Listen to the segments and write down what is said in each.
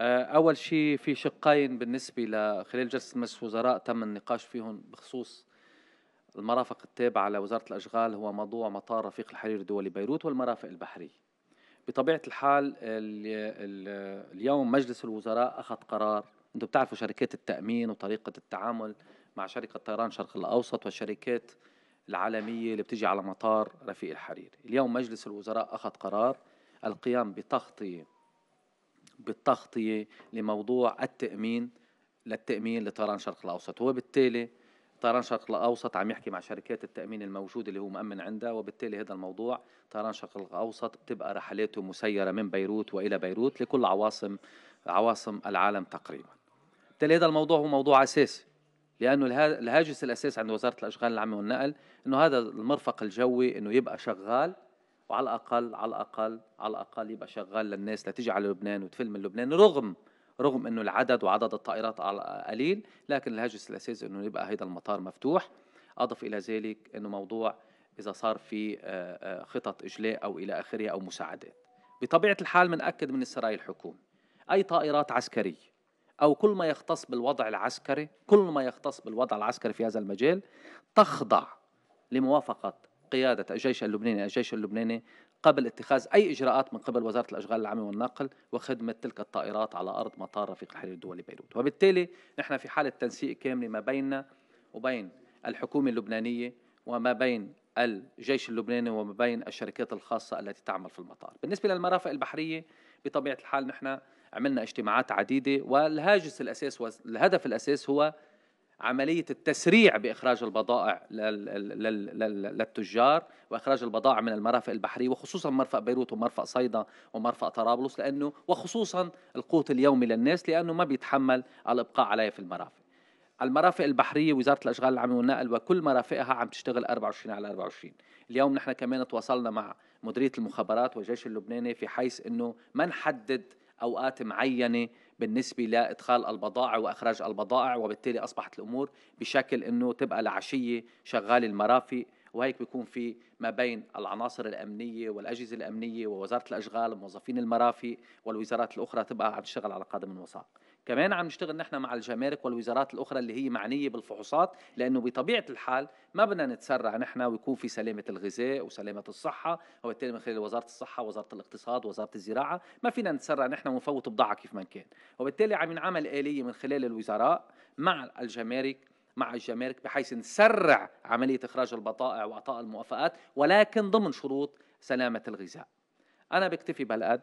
آه، أول شيء في شقين بالنسبة لخلال جلسة مجلس الوزراء تم النقاش فيهم بخصوص المرافق التابعة لوزارة الأشغال هو موضوع مطار رفيق الحرير الدولي بيروت والمرافق البحرية بطبيعة الحال اليوم مجلس الوزراء أخذ قرار أنتم بتعرفوا شركات التأمين وطريقة التعامل مع شركة طيران شرق الأوسط والشركات العالمية اللي بتجي على مطار رفيق الحرير اليوم مجلس الوزراء أخذ قرار القيام بتغطية بالتغطية لموضوع التأمين للتأمين لطيران شرق الأوسط وبالتالي طيران شرق الاوسط عم يحكي مع شركات التامين الموجوده اللي هو مامن عندها وبالتالي هذا الموضوع طيران شرق الاوسط بتبقى رحلاته مسيره من بيروت والى بيروت لكل عواصم عواصم العالم تقريبا بالتالي هذا الموضوع هو موضوع اساسي لانه الهاجس الاساسي عند وزاره الاشغال العامه والنقل انه هذا المرفق الجوي انه يبقى شغال وعلى الاقل على الاقل على الاقل يبقى شغال للناس لتيجي على لبنان وتفل من لبنان رغم رغم انه العدد وعدد الطائرات قليل لكن الهاجس الاساسي انه يبقى هذا المطار مفتوح اضف الى ذلك انه موضوع اذا صار في خطط اجلاء او الى اخره او مساعدات بطبيعه الحال بناكد من, من السراي الحكومي اي طائرات عسكريه او كل ما يختص بالوضع العسكري كل ما يختص بالوضع العسكري في هذا المجال تخضع لموافقه قيادة الجيش اللبناني الجيش اللبناني قبل اتخاذ أي إجراءات من قبل وزارة الأشغال العامة والنقل وخدمة تلك الطائرات على أرض مطار رفيق الحرير الدولي بيروت وبالتالي نحن في حالة تنسيق كاملة ما بيننا وبين الحكومة اللبنانية وما بين الجيش اللبناني وما بين الشركات الخاصة التي تعمل في المطار بالنسبة للمرافق البحرية بطبيعة الحال نحن عملنا اجتماعات عديدة والهاجس الأساس والهدف الأساس هو عملية التسريع بإخراج البضائع للتجار وإخراج البضائع من المرافق البحرية وخصوصا مرفق بيروت ومرفق صيدا ومرفق طرابلس لأنه وخصوصا القوت اليومي للناس لأنه ما بيتحمل الإبقاء عليه في المرافق المرافق البحريه وزاره الاشغال العامه والنقل وكل مرافقها عم تشتغل 24 على 24 اليوم نحن كمان تواصلنا مع مديريه المخابرات والجيش اللبناني في حيث انه ما نحدد اوقات معينه بالنسبه لادخال البضائع واخراج البضائع وبالتالي اصبحت الامور بشكل انه تبقى العشيه شغال المرافق وهيك بيكون في ما بين العناصر الامنيه والاجهزه الامنيه ووزاره الاشغال وموظفين المرافق والوزارات الاخرى تبقى عم تشتغل على قدم وساق. كمان عم نشتغل نحن مع الجمارك والوزارات الاخرى اللي هي معنيه بالفحوصات لانه بطبيعه الحال ما بدنا نتسرع نحن ويكون في سلامه الغذاء وسلامه الصحه وبالتالي من خلال وزاره الصحه وزاره الاقتصاد وزاره الزراعه ما فينا نتسرع نحن ونفوت بضاعه كيف ما كان وبالتالي عم ينعمل اليه من خلال الوزراء مع الجمارك مع الجمارك بحيث نسرع عمليه اخراج البضائع واعطاء الموافقات ولكن ضمن شروط سلامه الغذاء انا بكتفي بهالقد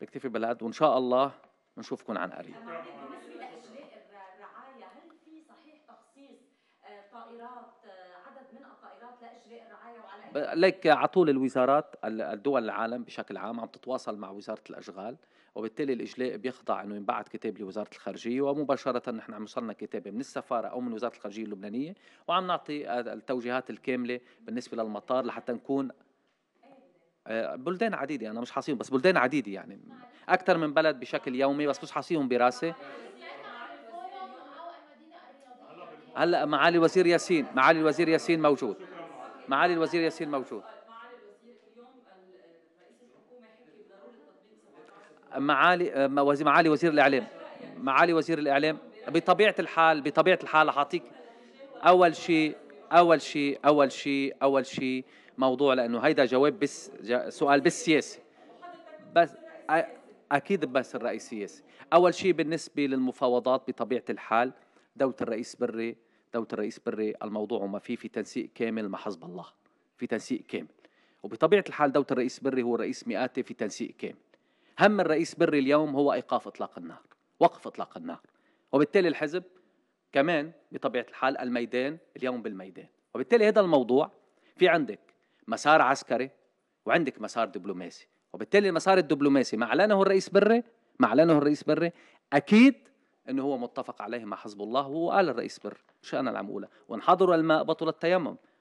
بكتفي بهالقد وان شاء الله نشوفكم عن قريب بالنسبه لاجلاء الرعايه هل في صحيح تخصيص آه، طائرات آه، عدد من الطائرات لاجلاء الرعايه وعلى ليك على طول الوزارات الدول العالم بشكل عام عم تتواصل مع وزاره الاشغال وبالتالي الاجلاء بيخضع انه ينبعث كتاب لوزاره الخارجيه ومباشره نحن عم وصلنا كتابه من السفاره او من وزاره الخارجيه اللبنانيه وعم نعطي التوجيهات الكامله بالنسبه للمطار لحتى نكون آه، بلدان عديده يعني انا مش حاصيهم بس بلدان عديده يعني اكثر من بلد بشكل يومي بس مش حاصيهم براسي هلا معالي الوزير ياسين معالي الوزير ياسين موجود معالي الوزير ياسين موجود معالي آه، معالي وزير الاعلام معالي وزير الاعلام بطبيعه الحال بطبيعه الحال أعطيك اول شيء اول شيء اول شيء اول شيء موضوع لانه هيدا جواب بس سؤال بالسياسه بس اكيد بس الرئيس سياسي اول شيء بالنسبه للمفاوضات بطبيعه الحال دوله الرئيس بري دوله الرئيس بري الموضوع وما فيه في تنسيق كامل مع حزب الله في تنسيق كامل وبطبيعه الحال دوله الرئيس بري هو رئيس مئاتي في تنسيق كامل هم الرئيس بري اليوم هو ايقاف اطلاق النار وقف اطلاق النار وبالتالي الحزب كمان بطبيعه الحال الميدان اليوم بالميدان وبالتالي هذا الموضوع في عندك مسار عسكري وعندك مسار دبلوماسي وبالتالي المسار الدبلوماسي ما اعلنه الرئيس بري ما اعلنه الرئيس بري اكيد انه هو متفق عليه مع حزب الله وهو قال الرئيس بري مش انا اللي عم اقولها وان الماء بطل التيمم